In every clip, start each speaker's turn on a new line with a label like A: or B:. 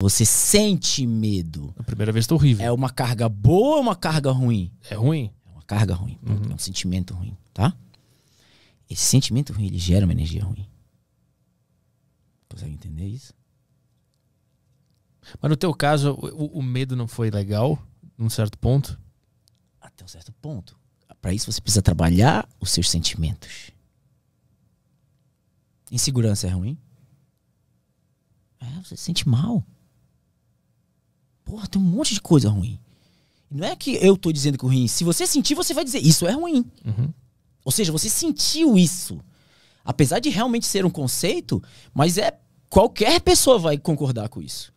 A: Você sente medo. A primeira vez tá horrível. É uma carga boa ou uma carga ruim? É ruim. É uma carga ruim. Uhum. É um sentimento ruim, tá? Esse sentimento ruim, ele gera uma energia ruim. Consegue entender isso? Mas no teu caso, o, o medo não foi legal, num certo ponto? Até um certo ponto. Para isso, você precisa trabalhar os seus sentimentos. Insegurança é ruim? É, você se sente mal. Porra, tem um monte de coisa ruim. Não é que eu tô dizendo que é ruim. Se você sentir, você vai dizer, isso é ruim. Uhum. Ou seja, você sentiu isso. Apesar de realmente ser um conceito, mas é qualquer pessoa vai concordar com isso.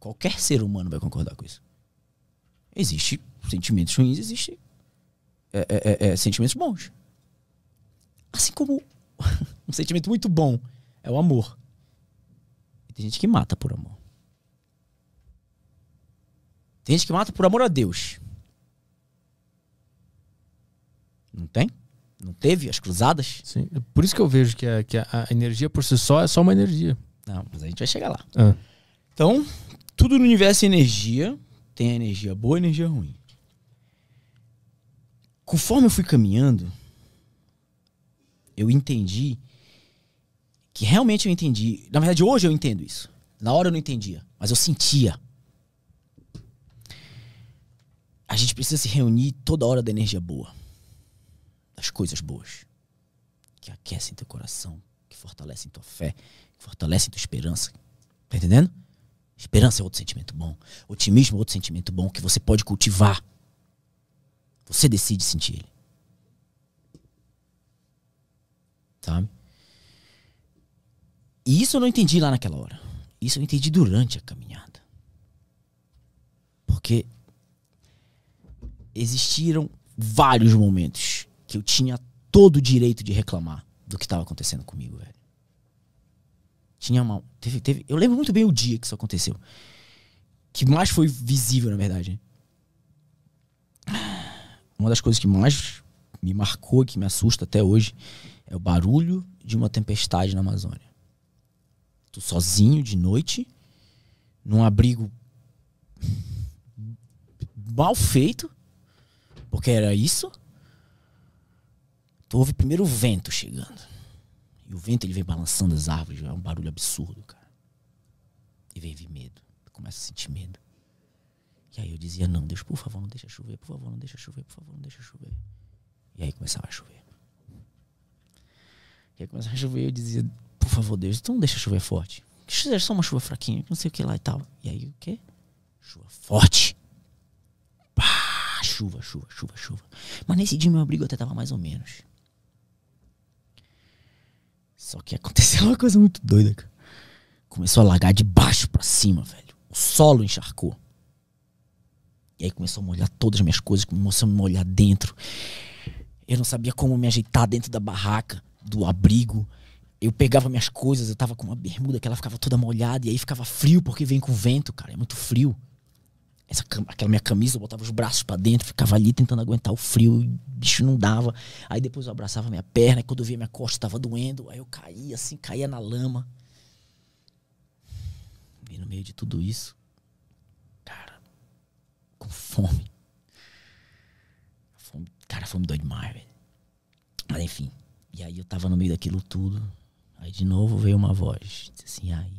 A: Qualquer ser humano vai concordar com isso. Existe sentimentos ruins, existe é, é, é, é sentimentos bons. Assim como um sentimento muito bom é o amor. Tem gente que mata por amor. Tem gente que mata por amor a Deus. Não tem? Não teve as cruzadas? Sim. É por isso que eu vejo que a, que a energia por si só é só uma energia. Não, mas a gente vai chegar lá. Ah. Então, tudo no universo é energia. Tem energia boa e energia ruim. Conforme eu fui caminhando, eu entendi que realmente eu entendi. Na verdade, hoje eu entendo isso. Na hora eu não entendia, mas eu sentia. a gente precisa se reunir toda hora da energia boa, das coisas boas, que aquecem teu coração, que fortalecem tua fé, que fortalecem tua esperança. Tá entendendo? Esperança é outro sentimento bom. Otimismo é outro sentimento bom que você pode cultivar. Você decide sentir ele. Sabe? E isso eu não entendi lá naquela hora. Isso eu entendi durante a caminhada. Porque existiram vários momentos que eu tinha todo o direito de reclamar do que estava acontecendo comigo, velho. Tinha mal Teve, teve, eu lembro muito bem o dia que isso aconteceu. Que mais foi visível, na verdade. Uma das coisas que mais me marcou e que me assusta até hoje é o barulho de uma tempestade na Amazônia. Tô sozinho de noite, num abrigo mal feito, porque era isso. Tu então ouve primeiro o vento chegando. E o vento ele vem balançando as árvores, é um barulho absurdo, cara. E vem vir medo. Tu começa a sentir medo. E aí eu dizia, não, Deus, por favor, não deixa chover, por favor, não deixa chover, por favor, não deixa chover. E aí começava a chover. E aí começava a chover e eu dizia, por favor, Deus, então não deixa chover forte. Que chover só uma chuva fraquinha, não sei o que lá e tal. E aí o quê? Chuva forte chuva, chuva, chuva, chuva. Mas nesse dia meu abrigo até tava mais ou menos. Só que aconteceu uma coisa muito doida, cara. Começou a lagar de baixo para cima, velho. O solo encharcou. E aí começou a molhar todas as minhas coisas, começou a me molhar dentro. Eu não sabia como me ajeitar dentro da barraca, do abrigo. Eu pegava minhas coisas, eu tava com uma bermuda que ela ficava toda molhada e aí ficava frio porque vem com vento, cara, é muito frio essa, aquela minha camisa, eu botava os braços para dentro, ficava ali tentando aguentar o frio, bicho não dava. Aí depois eu abraçava minha perna, e quando eu via minha costa tava doendo, aí eu caía assim, caía na lama. E no meio de tudo isso, cara, com fome. fome cara, fome doido demais, velho. Mas enfim, e aí eu tava no meio daquilo tudo. Aí de novo veio uma voz, disse assim, aí,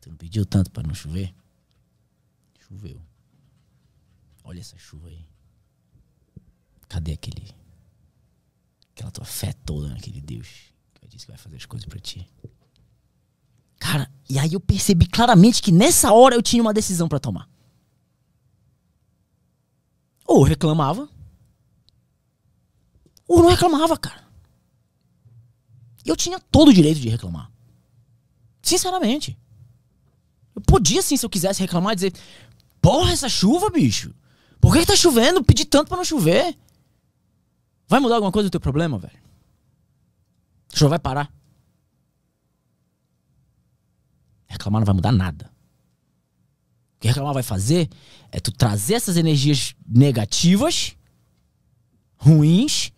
A: tu não pediu tanto para não chover? Choveu. Olha essa chuva aí. Cadê aquele. Aquela tua fé toda naquele Deus que disse que vai fazer as coisas para ti. Cara, e aí eu percebi claramente que nessa hora eu tinha uma decisão para tomar. Ou reclamava, ou não reclamava, cara. Eu tinha todo o direito de reclamar. Sinceramente. Eu podia, sim, se eu quisesse reclamar, dizer: Porra, essa chuva, bicho. Por que, que tá chovendo? Pedi tanto pra não chover. Vai mudar alguma coisa do teu problema, velho? A chuva vai parar. Reclamar não vai mudar nada. O que reclamar vai fazer é tu trazer essas energias negativas, ruins,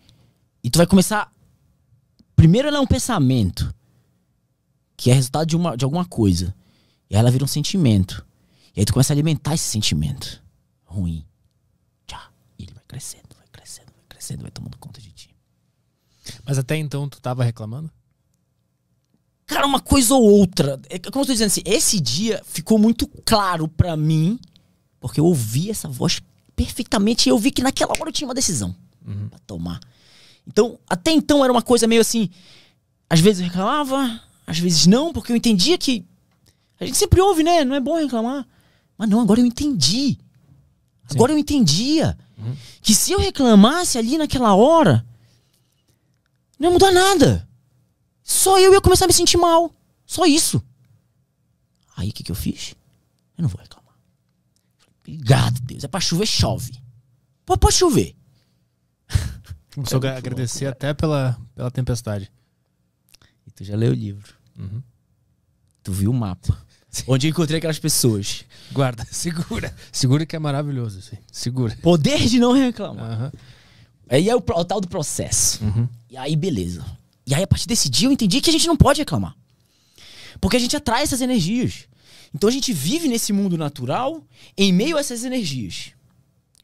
A: e tu vai começar. Primeiro ela é um pensamento, que é resultado de, uma, de alguma coisa. E aí ela vira um sentimento. E aí tu começa a alimentar esse sentimento ruim. Tchau. E ele vai crescendo, vai crescendo, vai crescendo, vai tomando conta de ti. Mas até então tu tava reclamando? Cara, uma coisa ou outra. É como eu tô dizendo assim, esse dia ficou muito claro para mim, porque eu ouvi essa voz perfeitamente e eu vi que naquela hora eu tinha uma decisão uhum. pra tomar. Então, até então era uma coisa meio assim. Às vezes eu reclamava, às vezes não, porque eu entendia que. A gente sempre ouve, né? Não é bom reclamar. Mas não, agora eu entendi. Agora Sim. eu entendia. Uhum. Que se eu reclamasse ali naquela hora, não ia mudar nada. Só eu ia começar a me sentir mal. Só isso. Aí o que, que eu fiz? Eu não vou reclamar. Obrigado, Deus. É pra chover, chove. Pode, pode chover. Começou a agradecer louco, até pela, pela tempestade. E tu já leu o livro. Uhum. Tu viu o mapa. Sim. Onde eu encontrei aquelas pessoas. Guarda, segura. Segura que é maravilhoso, assim. Segura. Poder de não reclamar. Uhum. Aí é o, o, tal do processo. Uhum. E aí, beleza. E aí, a partir desse dia, eu entendi que a gente não pode reclamar. Porque a gente atrai essas energias. Então a gente vive nesse mundo natural em meio a essas energias.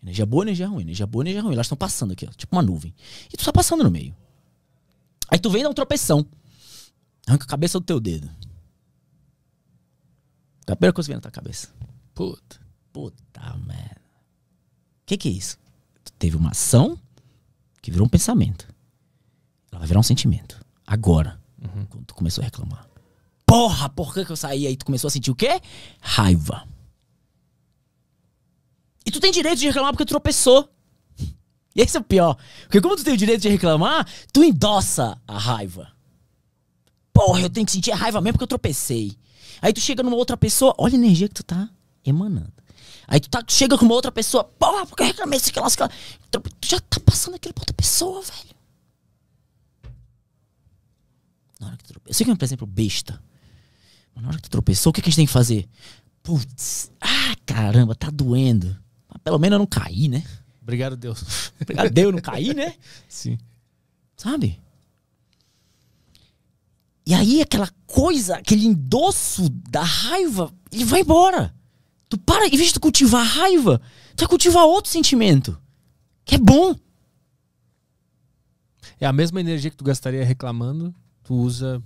A: Energia boa, energia ruim, energia boa, energia ruim. Elas estão passando aqui, ó, tipo uma nuvem. E tu tá passando no meio. Aí tu vem e dá um tropeção. Arranca a cabeça do teu dedo. Então, a primeira coisa que vem na tua cabeça. Puta. Puta, merda. O que, que é isso? Tu teve uma ação que virou um pensamento. Ela vai virar um sentimento. Agora. Uhum. Quando tu começou a reclamar. Porra, por que, que eu saí aí? Tu começou a sentir o quê? Raiva. E tu tem direito de reclamar porque tu tropeçou. E esse é o pior. Porque como tu tem o direito de reclamar, tu endossa a raiva porra, eu tenho que sentir raiva mesmo porque eu tropecei. Aí tu chega numa outra pessoa, olha a energia que tu tá emanando. Aí tu tá, chega com uma outra pessoa, porra, porque eu reclamei isso, então, aquilo, Tu já tá passando aquilo pra outra pessoa, velho. Na hora que tu tropeçou. Eu sei que é um exemplo besta. Mas na hora que tu tropeçou, o que, que a gente tem que fazer? Putz, ah, caramba, tá doendo. Mas pelo menos eu não caí, né? Obrigado, Deus. Obrigado, Deus, não caí, né? Sim. Sabe? E aí aquela coisa, aquele endosso da raiva, ele vai embora. Tu para, em vez de cultivar raiva, tu vai cultivar outro sentimento. Que é bom. É a mesma energia que tu gastaria reclamando, tu usa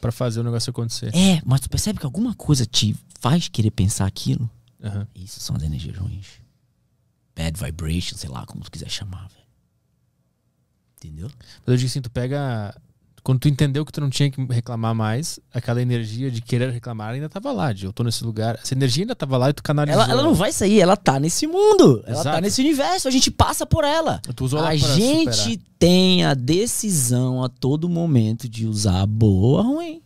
A: para fazer o negócio acontecer. É, mas tu percebe que alguma coisa te faz querer pensar aquilo. Uhum. Isso são as energias ruins. Bad vibration, sei lá, como tu quiser chamar, velho. Entendeu? Mas eu digo assim, tu pega quando tu entendeu que tu não tinha que reclamar mais, aquela energia de querer reclamar ainda tava lá, de eu tô nesse lugar. Essa energia ainda tava lá e tu canalizou. Ela, ela não vai sair, ela tá nesse mundo. Ela tá Exato. tá nesse universo, a gente passa por ela. Tu usou a gente superar. tem a decisão a todo momento de usar boa ou ruim.